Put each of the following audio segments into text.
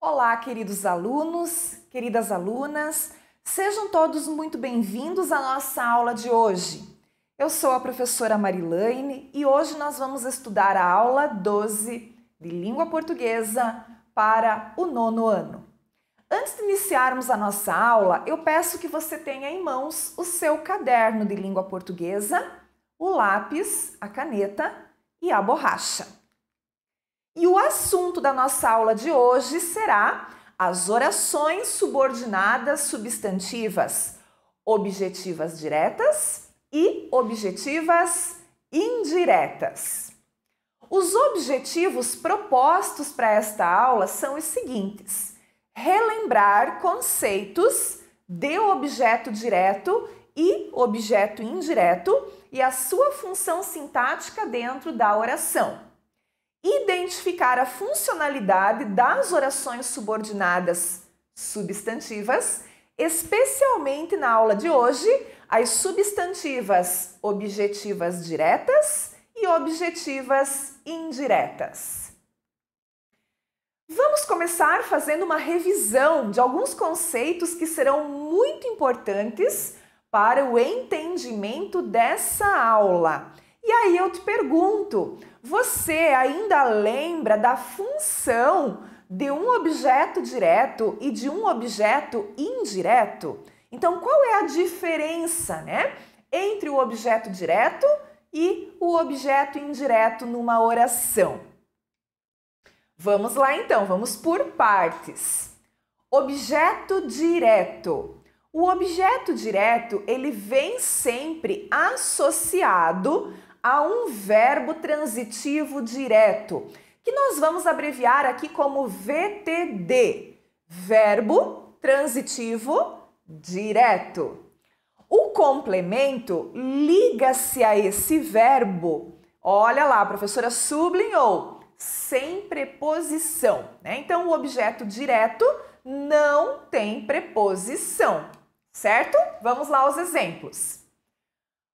Olá, queridos alunos, queridas alunas, sejam todos muito bem-vindos à nossa aula de hoje. Eu sou a professora Marilaine e hoje nós vamos estudar a aula 12 de Língua Portuguesa para o nono ano. Antes de iniciarmos a nossa aula, eu peço que você tenha em mãos o seu caderno de língua portuguesa, o lápis, a caneta e a borracha. E o assunto da nossa aula de hoje será as orações subordinadas substantivas, objetivas diretas e objetivas indiretas. Os objetivos propostos para esta aula são os seguintes: relembrar conceitos de objeto direto e objeto indireto e a sua função sintática dentro da oração identificar a funcionalidade das orações subordinadas substantivas, especialmente na aula de hoje, as substantivas objetivas diretas e objetivas indiretas. Vamos começar fazendo uma revisão de alguns conceitos que serão muito importantes para o entendimento dessa aula. E aí eu te pergunto, você ainda lembra da função de um objeto direto e de um objeto indireto? Então, qual é a diferença, né, entre o objeto direto e o objeto indireto numa oração? Vamos lá então, vamos por partes. Objeto direto. O objeto direto, ele vem sempre associado a um verbo transitivo direto, que nós vamos abreviar aqui como VTD verbo transitivo direto. O complemento liga-se a esse verbo. Olha lá, a professora sublinhou, sem preposição. Né? Então, o objeto direto não tem preposição, certo? Vamos lá aos exemplos.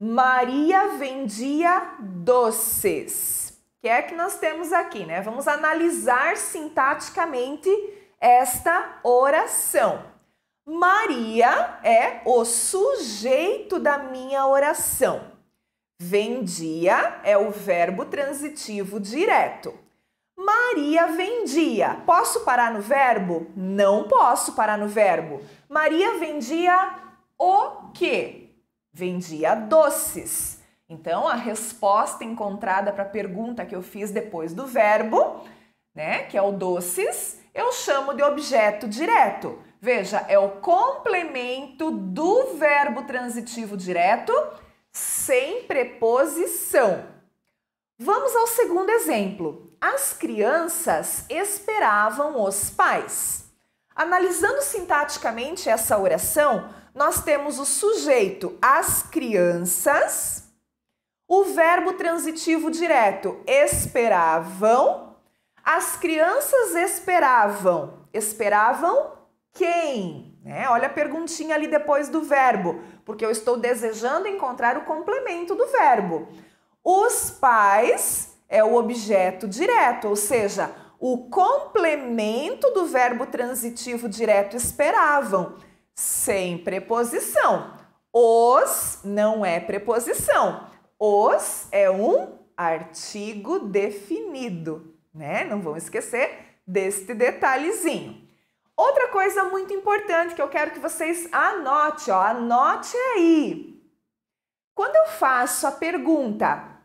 Maria vendia doces. Que é que nós temos aqui, né? Vamos analisar sintaticamente esta oração. Maria é o sujeito da minha oração. Vendia é o verbo transitivo direto. Maria vendia. Posso parar no verbo? Não posso parar no verbo. Maria vendia o quê? vendia doces. Então, a resposta encontrada para a pergunta que eu fiz depois do verbo, né, que é o doces, eu chamo de objeto direto. Veja, é o complemento do verbo transitivo direto sem preposição. Vamos ao segundo exemplo. As crianças esperavam os pais. Analisando sintaticamente essa oração, nós temos o sujeito, as crianças, o verbo transitivo direto, esperavam, as crianças esperavam. Esperavam quem? Né? Olha a perguntinha ali depois do verbo, porque eu estou desejando encontrar o complemento do verbo. Os pais é o objeto direto, ou seja, o complemento do verbo transitivo direto esperavam sem preposição. Os não é preposição. Os é um artigo definido, né? Não vão esquecer deste detalhezinho. Outra coisa muito importante que eu quero que vocês anote, ó, anote aí. Quando eu faço a pergunta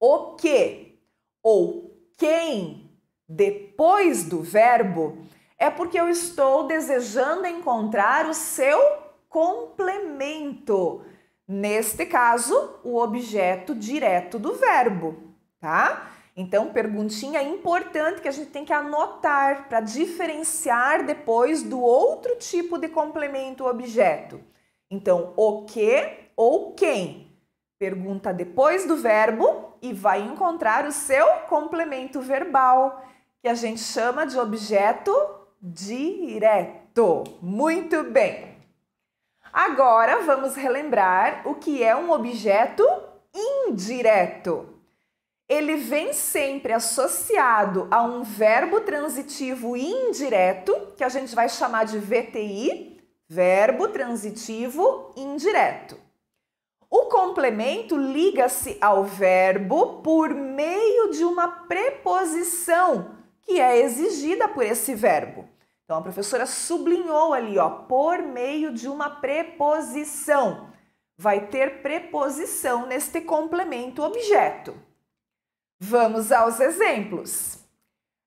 o que ou quem depois do verbo, é porque eu estou desejando encontrar o seu complemento. Neste caso, o objeto direto do verbo, tá? Então, perguntinha importante que a gente tem que anotar para diferenciar depois do outro tipo de complemento objeto. Então, o que ou quem? Pergunta depois do verbo e vai encontrar o seu complemento verbal, que a gente chama de objeto direto. Muito bem. Agora vamos relembrar o que é um objeto indireto. Ele vem sempre associado a um verbo transitivo indireto, que a gente vai chamar de VTI, verbo transitivo indireto. O complemento liga-se ao verbo por meio de uma preposição que é exigida por esse verbo. Então a professora sublinhou ali, ó, por meio de uma preposição. Vai ter preposição neste complemento objeto. Vamos aos exemplos.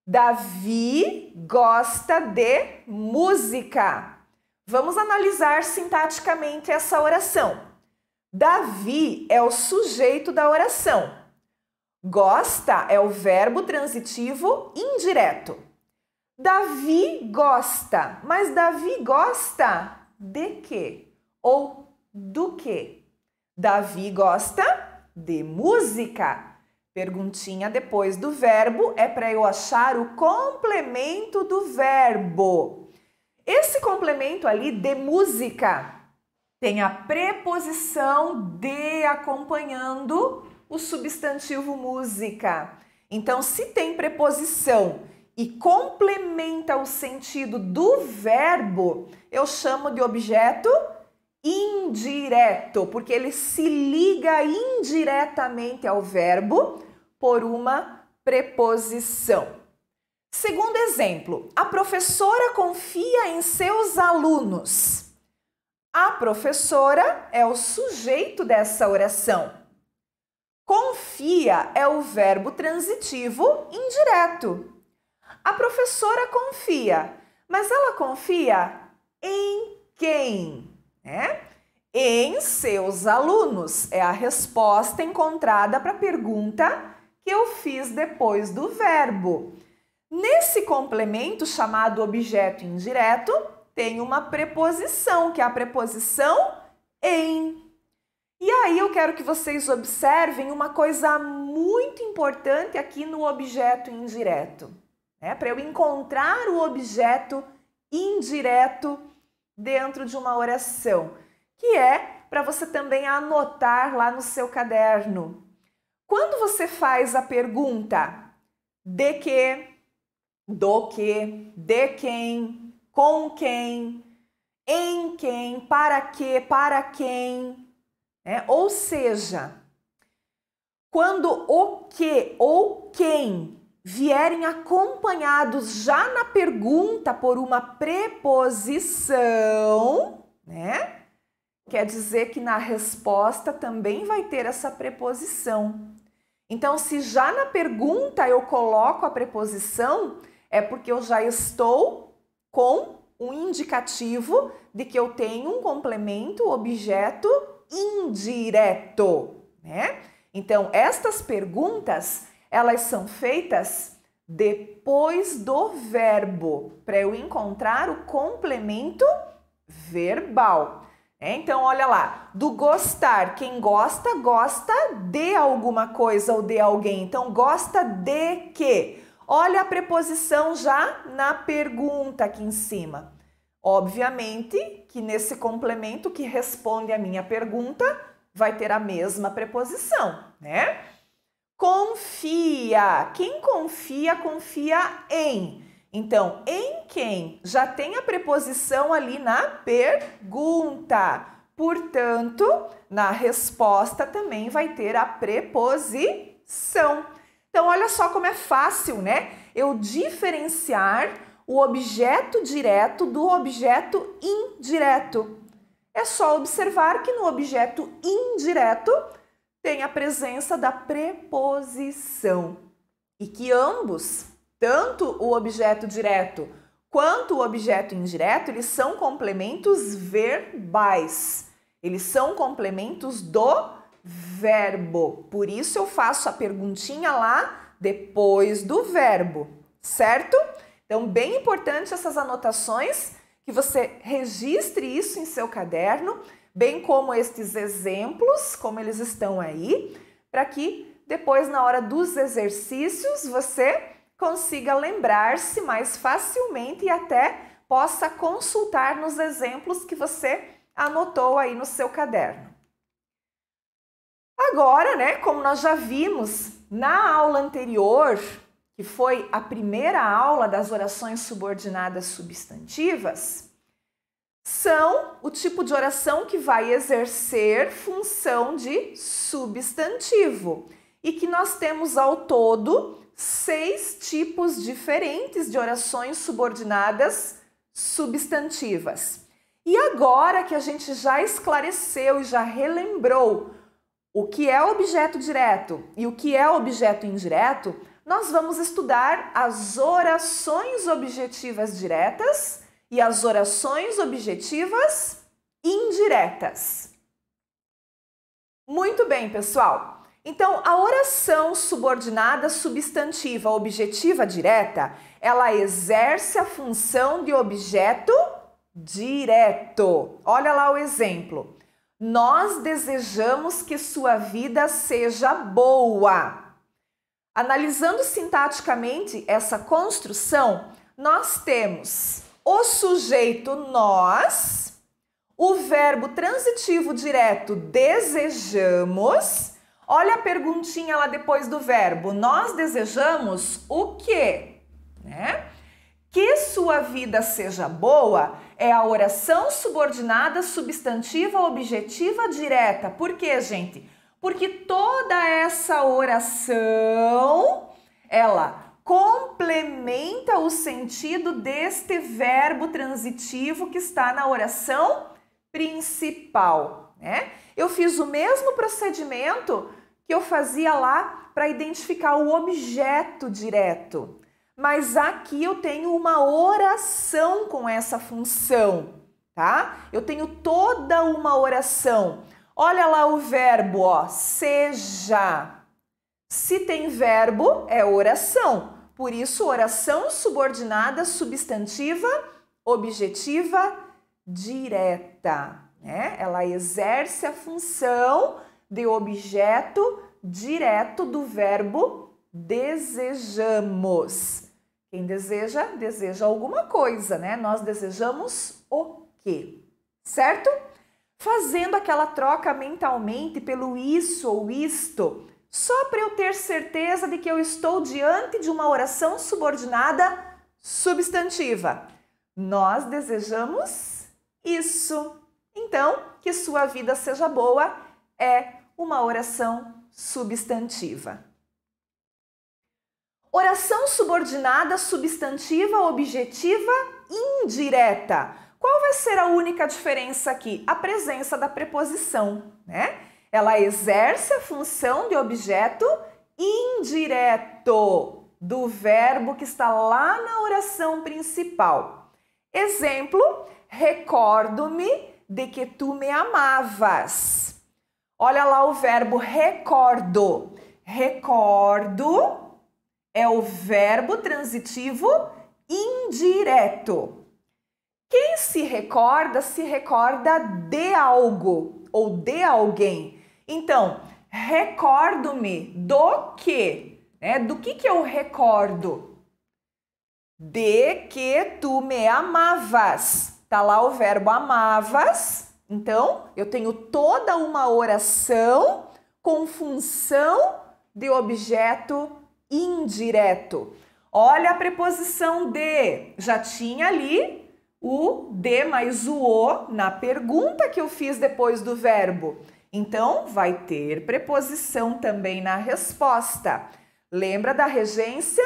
Davi gosta de música. Vamos analisar sintaticamente essa oração. Davi é o sujeito da oração. Gosta é o verbo transitivo indireto. Davi gosta, mas Davi gosta de quê? Ou do quê? Davi gosta de música. Perguntinha depois do verbo é para eu achar o complemento do verbo. Esse complemento ali de música tem a preposição de acompanhando o substantivo música. Então, se tem preposição e complementa o sentido do verbo, eu chamo de objeto indireto, porque ele se liga indiretamente ao verbo por uma preposição. Segundo exemplo, a professora confia em seus alunos. A professora é o sujeito dessa oração confia é o verbo transitivo indireto. A professora confia, mas ela confia em quem? Né? Em seus alunos. É a resposta encontrada para a pergunta que eu fiz depois do verbo. Nesse complemento chamado objeto indireto, tem uma preposição, que é a preposição em. E aí eu quero que vocês observem uma coisa muito importante aqui no objeto indireto. Né? Para eu encontrar o objeto indireto dentro de uma oração, que é para você também anotar lá no seu caderno. Quando você faz a pergunta de que, do que, de quem, com quem, em quem, para que, para quem, né? Ou seja, quando o que ou quem vierem acompanhados já na pergunta por uma preposição, né? Quer dizer que na resposta também vai ter essa preposição. Então, se já na pergunta eu coloco a preposição, é porque eu já estou com um indicativo de que eu tenho um complemento, objeto indireto, né? Então, estas perguntas, elas são feitas depois do verbo, para eu encontrar o complemento verbal. É, então, olha lá, do gostar, quem gosta, gosta de alguma coisa ou de alguém. Então, gosta de quê? Olha a preposição já na pergunta aqui em cima. Obviamente que nesse complemento que responde à minha pergunta vai ter a mesma preposição, né? Confia. Quem confia, confia em. Então, em quem já tem a preposição ali na pergunta. Portanto, na resposta também vai ter a preposição. Então, olha só como é fácil, né? Eu diferenciar o objeto direto do objeto indireto. É só observar que no objeto indireto tem a presença da preposição e que ambos, tanto o objeto direto quanto o objeto indireto, eles são complementos verbais. Eles são complementos do verbo. Por isso eu faço a perguntinha lá depois do verbo, certo? Então, bem importante essas anotações, que você registre isso em seu caderno, bem como estes exemplos, como eles estão aí, para que depois, na hora dos exercícios, você consiga lembrar-se mais facilmente e até possa consultar nos exemplos que você anotou aí no seu caderno. Agora, né, como nós já vimos na aula anterior, que foi a primeira aula das orações subordinadas substantivas, são o tipo de oração que vai exercer função de substantivo e que nós temos ao todo seis tipos diferentes de orações subordinadas substantivas. E agora que a gente já esclareceu e já relembrou o que é objeto direto e o que é objeto indireto, nós vamos estudar as orações objetivas diretas e as orações objetivas indiretas. Muito bem, pessoal. Então, a oração subordinada substantiva objetiva direta, ela exerce a função de objeto direto. Olha lá o exemplo. Nós desejamos que sua vida seja boa. Analisando sintaticamente essa construção, nós temos o sujeito nós, o verbo transitivo direto desejamos. Olha a perguntinha lá depois do verbo. Nós desejamos o quê? Né? Que sua vida seja boa é a oração subordinada substantiva objetiva direta. Por quê, gente? porque toda essa oração ela complementa o sentido deste verbo transitivo que está na oração principal, né? Eu fiz o mesmo procedimento que eu fazia lá para identificar o objeto direto, mas aqui eu tenho uma oração com essa função, tá? Eu tenho toda uma oração Olha lá o verbo, ó, seja. Se tem verbo, é oração. Por isso, oração subordinada, substantiva, objetiva, direta. Né? Ela exerce a função de objeto direto do verbo desejamos. Quem deseja, deseja alguma coisa, né? Nós desejamos o quê? Certo? fazendo aquela troca mentalmente pelo isso ou isto, só para eu ter certeza de que eu estou diante de uma oração subordinada substantiva. Nós desejamos isso. Então, que sua vida seja boa é uma oração substantiva. Oração subordinada substantiva objetiva indireta qual vai ser a única diferença aqui? A presença da preposição, né? Ela exerce a função de objeto indireto do verbo que está lá na oração principal. Exemplo: recordo-me de que tu me amavas. Olha lá o verbo recordo. Recordo é o verbo transitivo indireto. Quem se recorda, se recorda de algo ou de alguém. Então, recordo-me do que, né? Do que que eu recordo? De que tu me amavas. Tá lá o verbo amavas. Então, eu tenho toda uma oração com função de objeto indireto. Olha a preposição de, já tinha ali o D mais o O na pergunta que eu fiz depois do verbo. Então, vai ter preposição também na resposta. Lembra da regência?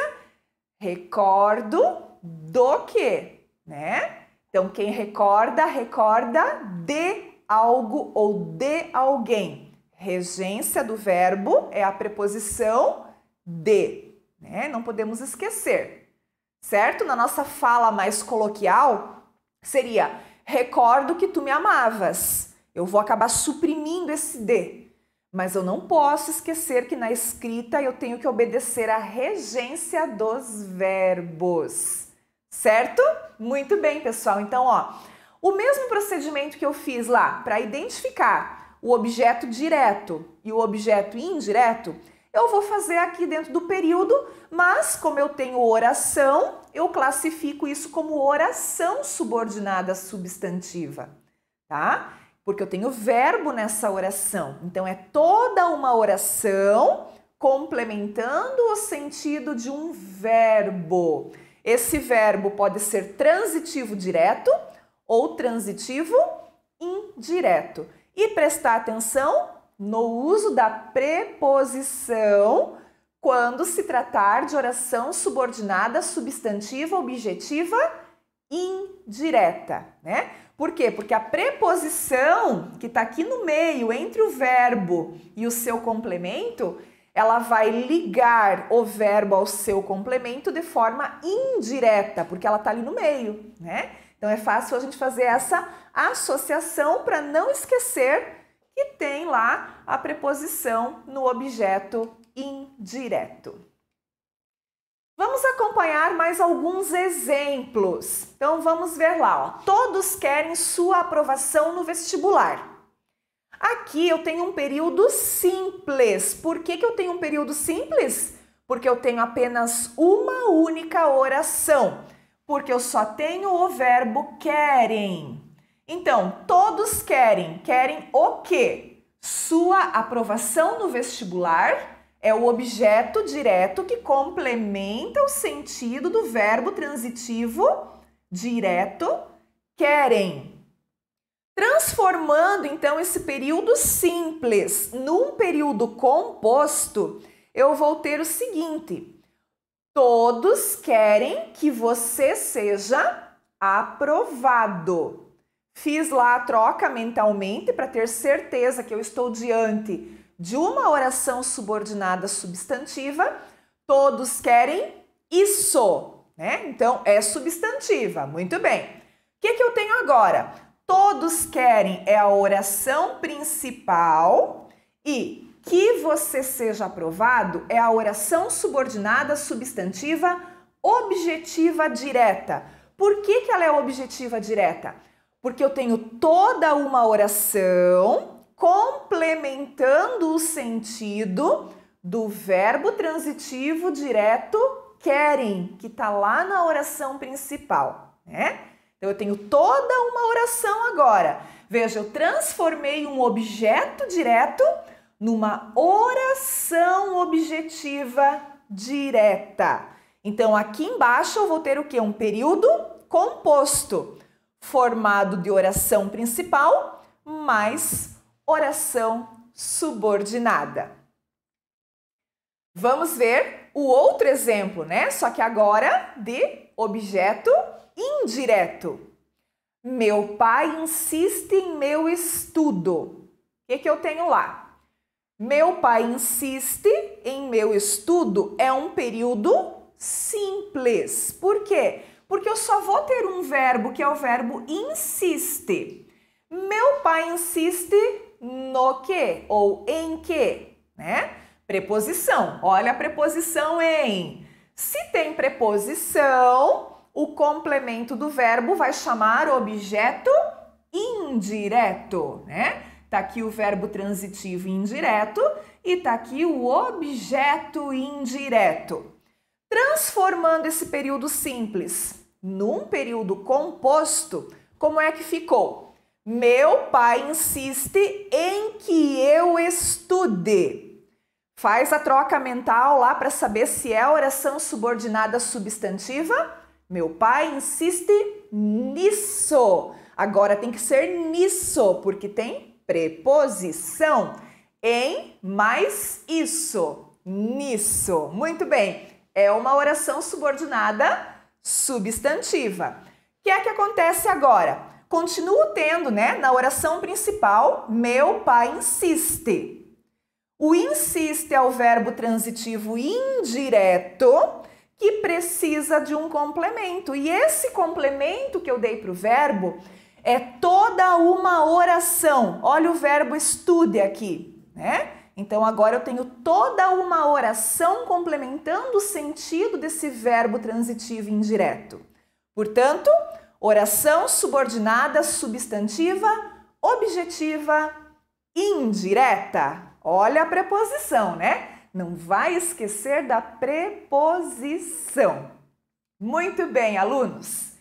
Recordo do que, né? Então, quem recorda, recorda de algo ou de alguém. Regência do verbo é a preposição de, né? Não podemos esquecer, certo? Na nossa fala mais coloquial, Seria: recordo que tu me amavas. Eu vou acabar suprimindo esse d, Mas eu não posso esquecer que na escrita eu tenho que obedecer à regência dos verbos. Certo? Muito bem, pessoal. Então, ó, o mesmo procedimento que eu fiz lá para identificar o objeto direto e o objeto indireto, eu vou fazer aqui dentro do período, mas como eu tenho oração, eu classifico isso como oração subordinada substantiva, tá? Porque eu tenho verbo nessa oração. Então é toda uma oração complementando o sentido de um verbo. Esse verbo pode ser transitivo direto ou transitivo indireto. E prestar atenção no uso da preposição quando se tratar de oração subordinada substantiva objetiva indireta, né? Por quê? Porque a preposição que está aqui no meio entre o verbo e o seu complemento, ela vai ligar o verbo ao seu complemento de forma indireta, porque ela está ali no meio, né? Então é fácil a gente fazer essa associação para não esquecer que tem lá a preposição no objeto indireto. Vamos acompanhar mais alguns exemplos. Então vamos ver lá, ó. todos querem sua aprovação no vestibular. Aqui eu tenho um período simples. Por que, que eu tenho um período simples? Porque eu tenho apenas uma única oração. Porque eu só tenho o verbo querem. Então, todos querem, querem o quê? Sua aprovação no vestibular é o objeto direto que complementa o sentido do verbo transitivo direto querem. Transformando então esse período simples num período composto, eu vou ter o seguinte: todos querem que você seja aprovado. Fiz lá a troca mentalmente para ter certeza que eu estou diante de uma oração subordinada substantiva. Todos querem isso, né? Então é substantiva. Muito bem. O que, que eu tenho agora? Todos querem é a oração principal e que você seja aprovado é a oração subordinada substantiva objetiva direta. Por que, que ela é objetiva direta? Porque eu tenho toda uma oração complementando o sentido do verbo transitivo direto querem, que está lá na oração principal, né? Então eu tenho toda uma oração agora. Veja, eu transformei um objeto direto numa oração objetiva direta. Então aqui embaixo eu vou ter o que? Um período composto formado de oração principal mais oração subordinada. Vamos ver o outro exemplo, né? Só que agora de objeto indireto. Meu pai insiste em meu estudo. O que, que eu tenho lá? Meu pai insiste em meu estudo é um período simples. Por quê? porque eu só vou ter um verbo que é o verbo insiste. Meu pai insiste no que ou em que, né? Preposição. Olha a preposição em. Se tem preposição, o complemento do verbo vai chamar objeto indireto, né? Tá aqui o verbo transitivo indireto e tá aqui o objeto indireto. Transformando esse período simples num período composto, como é que ficou? Meu pai insiste em que eu estude. Faz a troca mental lá para saber se é oração subordinada substantiva. Meu pai insiste nisso. Agora tem que ser nisso, porque tem preposição em mais isso, nisso. Muito bem. É uma oração subordinada substantiva. O que é que acontece agora? Continuo tendo, né, na oração principal, meu pai insiste. O insiste é o verbo transitivo indireto que precisa de um complemento. E esse complemento que eu dei para o verbo é toda uma oração. Olha o verbo estude aqui, né? Então agora eu tenho toda uma oração complementando o sentido desse verbo transitivo indireto. Portanto, oração subordinada substantiva objetiva indireta. Olha a preposição, né? Não vai esquecer da preposição. Muito bem, alunos.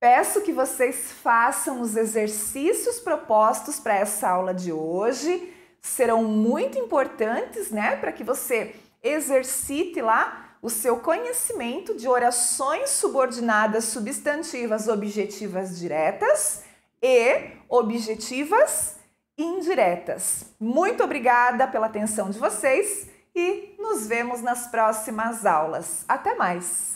Peço que vocês façam os exercícios propostos para essa aula de hoje serão muito importantes, né, para que você exercite lá o seu conhecimento de orações subordinadas substantivas objetivas diretas e objetivas indiretas. Muito obrigada pela atenção de vocês e nos vemos nas próximas aulas. Até mais!